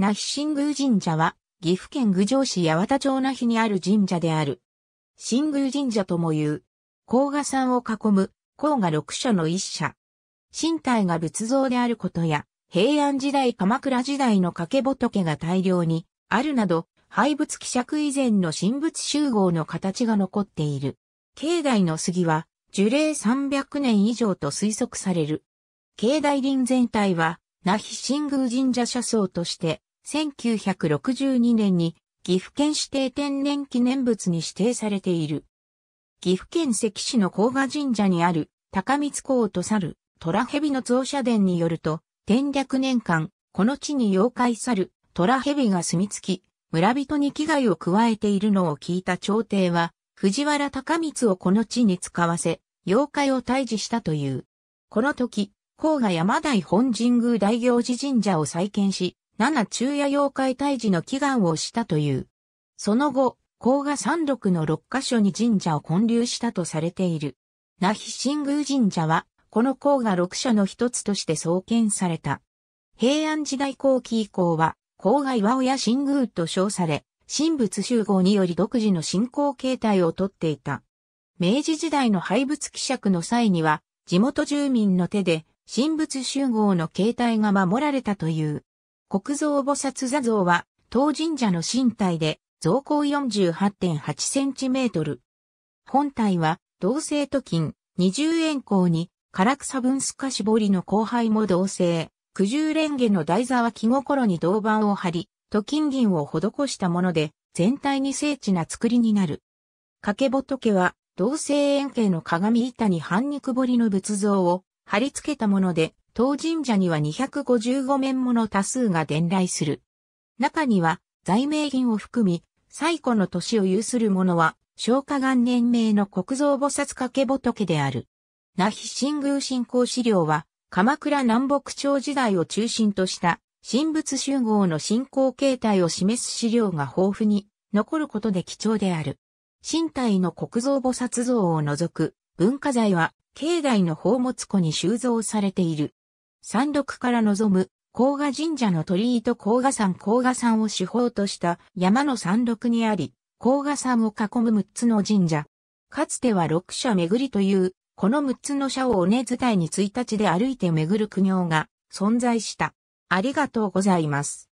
那比新宮神社は、岐阜県郡上市八幡町那比にある神社である。新宮神社とも言う。甲賀山を囲む、甲賀六社の一社。身体が仏像であることや、平安時代鎌倉時代の掛け仏が大量にあるなど、廃仏希釈以前の神仏集合の形が残っている。境内の杉は、樹齢300年以上と推測される。境内林全体は、那比新宮神社社僧として、1962年に岐阜県指定天然記念物に指定されている。岐阜県関市の甲賀神社にある高光公と猿、虎蛇の増社殿によると、天略年間、この地に妖怪猿、虎蛇が住み着き、村人に危害を加えているのを聞いた朝廷は、藤原高光をこの地に使わせ、妖怪を退治したという。この時、甲賀山大本神宮大行寺神社を再建し、七昼夜妖怪退治の祈願をしたという。その後、甲賀山麓の六箇所に神社を建立したとされている。那比神宮神社は、この甲賀六社の一つとして創建された。平安時代後期以降は、甲賀岩親神宮と称され、神仏集合により独自の信仰形態をとっていた。明治時代の廃仏希釈の際には、地元住民の手で、神仏集合の形態が守られたという。国蔵菩薩座像は、当神社の身体で、造高 48.8cm。本体は、銅製と金、二重円光に、唐草分かし絞りの後輩も銅製、九十蓮華の台座は木心に銅板を張り、と金銀を施したもので、全体に精緻な作りになる。掛け仏は、銅製円形の鏡板に半肉彫りの仏像を貼り付けたもので、当神社には255面もの多数が伝来する。中には、在名品を含み、最古の年を有する者は、昭和元年名の国蔵菩薩掛け仏である。那比新宮信仰資料は、鎌倉南北朝時代を中心とした神仏集合の信仰形態を示す資料が豊富に残ることで貴重である。身体の国蔵菩薩像を除く文化財は、境内の宝物庫に収蔵されている。山麓から望む、甲賀神社の鳥居と甲賀山甲賀山を主峰とした山の山麓にあり、甲賀山を囲む6つの神社。かつては六社巡りという、この6つの社を尾根伝いに1日で歩いて巡る苦行が存在した。ありがとうございます。